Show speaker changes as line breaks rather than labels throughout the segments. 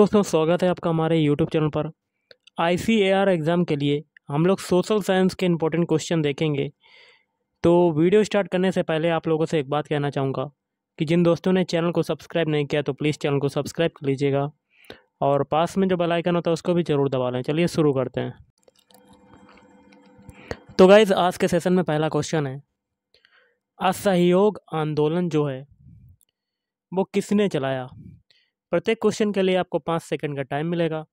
दोस्तों स्वागत है आपका हमारे यूट्यूब चैनल पर आई एग्ज़ाम के लिए हम लोग सोशल साइंस के इंपॉर्टेंट क्वेश्चन देखेंगे तो वीडियो स्टार्ट करने से पहले आप लोगों से एक बात कहना चाहूँगा कि जिन दोस्तों ने चैनल को सब्सक्राइब नहीं किया तो प्लीज़ चैनल को सब्सक्राइब कर लीजिएगा और पास में जो बेलाइकन होता है उसको भी ज़रूर दबा लें चलिए शुरू करते हैं तो गाइज़ आज के सेशन में पहला क्वेश्चन है असहयोग आंदोलन जो है वो किसने चलाया प्रत्येक क्वेश्चन के लिए आपको पाँच सेकंड का टाइम मिलेगा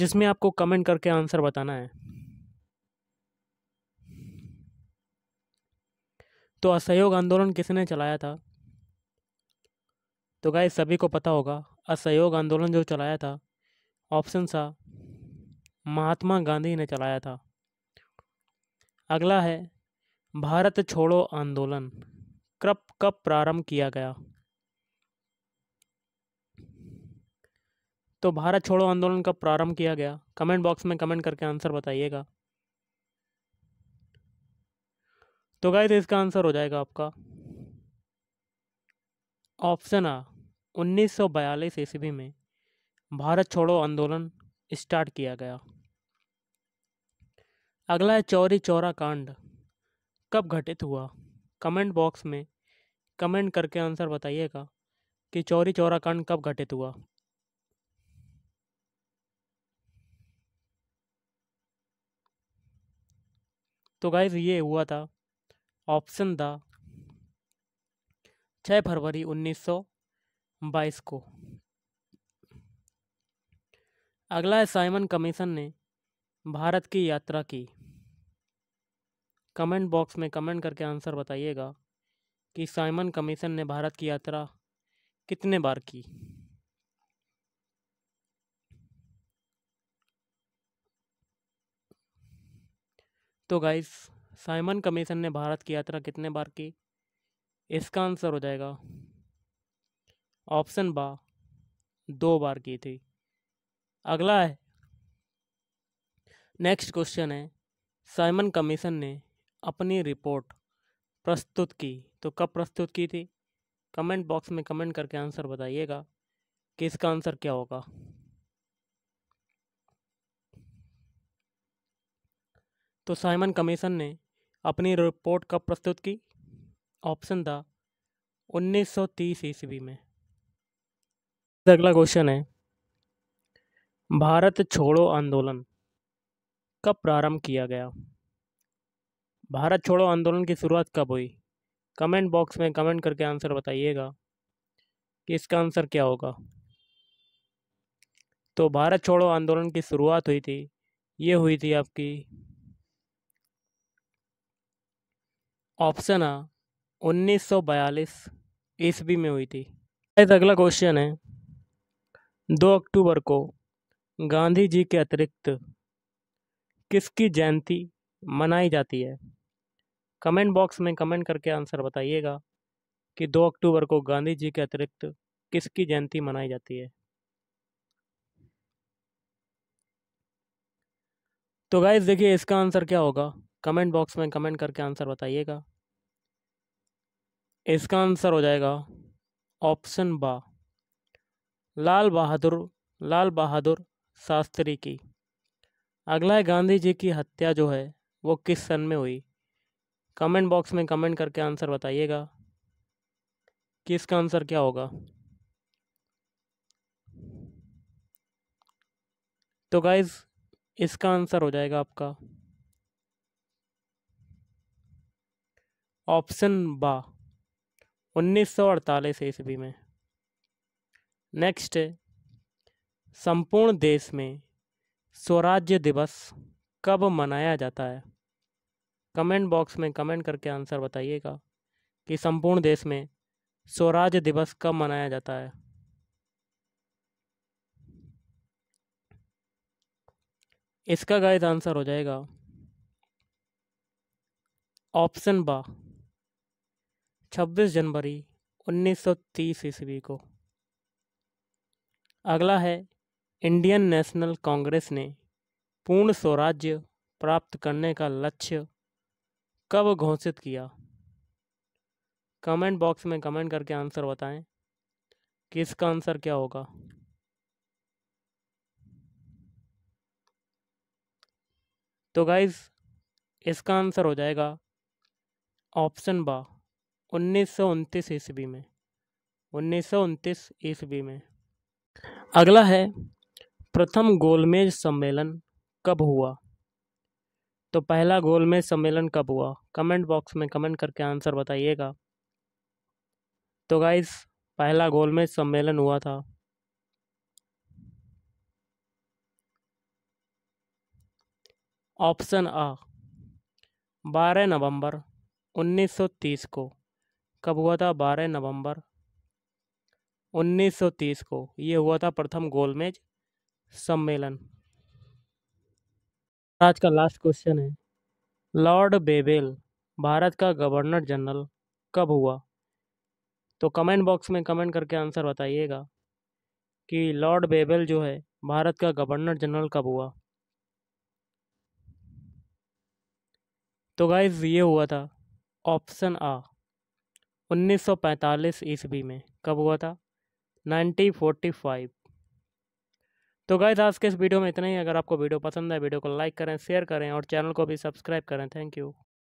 जिसमें आपको कमेंट करके आंसर बताना है तो असहयोग आंदोलन किसने चलाया था तो गाय सभी को पता होगा असहयोग आंदोलन जो चलाया था ऑप्शन सा महात्मा गांधी ने चलाया था अगला है भारत छोड़ो आंदोलन कब कब प्रारंभ किया गया तो भारत छोड़ो आंदोलन कब प्रारंभ किया गया कमेंट बॉक्स में कमेंट करके आंसर बताइएगा तो गाय तो इसका आंसर हो जाएगा आपका ऑप्शन आ 1942 ईस्वी में भारत छोड़ो आंदोलन स्टार्ट किया गया अगला है चौरी चौरा कांड कब घटित हुआ कमेंट बॉक्स में कमेंट करके आंसर बताइएगा कि चौरी चौरा कांड कब घटित हुआ तो गाइज ये हुआ था ऑप्शन द छः फरवरी उन्नीस सौ बाईस को अगला है साइमन कमीशन ने भारत की यात्रा की कमेंट बॉक्स में कमेंट करके आंसर बताइएगा कि साइमन कमीशन ने भारत की यात्रा कितने बार की तो गाइस साइमन कमीशन ने भारत की यात्रा कितने बार की इसका आंसर हो जाएगा ऑप्शन बा दो बार की थी अगला है नेक्स्ट क्वेश्चन है साइमन कमीशन ने अपनी रिपोर्ट प्रस्तुत की तो कब प्रस्तुत की थी कमेंट बॉक्स में कमेंट करके आंसर बताइएगा कि इसका आंसर क्या होगा तो साइमन कमीशन ने अपनी रिपोर्ट कब प्रस्तुत की ऑप्शन था 1930 ईस्वी में अगला क्वेश्चन है भारत छोड़ो आंदोलन कब प्रारंभ किया गया भारत छोड़ो आंदोलन की शुरुआत कब हुई कमेंट बॉक्स में कमेंट करके आंसर बताइएगा कि इसका आंसर क्या होगा तो भारत छोड़ो आंदोलन की शुरुआत हुई थी ये हुई थी आपकी ऑप्शन आ 1942 ईस्वी में हुई थी अगला क्वेश्चन है दो अक्टूबर को गांधी जी के अतिरिक्त किसकी जयंती मनाई जाती है कमेंट बॉक्स में कमेंट करके आंसर बताइएगा कि दो अक्टूबर को गांधी जी के अतिरिक्त किसकी जयंती मनाई जाती है तो गाइज देखिए इसका आंसर क्या होगा कमेंट बॉक्स में कमेंट करके आंसर बताइएगा इसका आंसर हो जाएगा ऑप्शन बा लाल बहादुर लाल बहादुर शास्त्री की अगला है गांधी जी की हत्या जो है वो किस सन में हुई कमेंट बॉक्स में कमेंट करके आंसर बताइएगा कि इसका आंसर क्या होगा तो गाइज इसका आंसर हो जाएगा आपका ऑप्शन बा उन्नीस सौ अड़तालीस ईस्वी में नेक्स्ट संपूर्ण देश में स्वराज्य दिवस कब मनाया जाता है कमेंट बॉक्स में कमेंट करके आंसर बताइएगा कि संपूर्ण देश में स्वराज्य दिवस कब मनाया जाता है इसका गायद आंसर हो जाएगा ऑप्शन बा 26 जनवरी 1930 ईस्वी को अगला है इंडियन नेशनल कांग्रेस ने पूर्ण स्वराज्य प्राप्त करने का लक्ष्य कब घोषित किया कमेंट बॉक्स में कमेंट करके आंसर बताएं कि इसका आंसर क्या होगा तो गाइज इसका आंसर हो जाएगा ऑप्शन बा उन्नीस सौ उनतीस ईस्वी में उन्नीस सौ उनतीस ईस्वी में अगला है प्रथम गोलमेज सम्मेलन कब हुआ तो पहला गोलमेज सम्मेलन कब हुआ कमेंट बॉक्स में कमेंट करके आंसर बताइएगा तो गाइस पहला गोलमेज सम्मेलन हुआ था ऑप्शन आ 12 नवंबर 1930 को कब हुआ था बारह नवंबर 1930 को ये हुआ था प्रथम गोलमेज सम्मेलन आज का लास्ट क्वेश्चन है लॉर्ड बेबेल भारत का गवर्नर जनरल कब हुआ तो कमेंट बॉक्स में कमेंट करके आंसर बताइएगा कि लॉर्ड बेबेल जो है भारत का गवर्नर जनरल कब हुआ तो गाइज ये हुआ था ऑप्शन आ 1945 ईस्वी में कब हुआ था 1945 तो गाइज आज के इस वीडियो में इतना ही अगर आपको वीडियो पसंद है वीडियो को लाइक करें शेयर करें और चैनल को भी सब्सक्राइब करें थैंक यू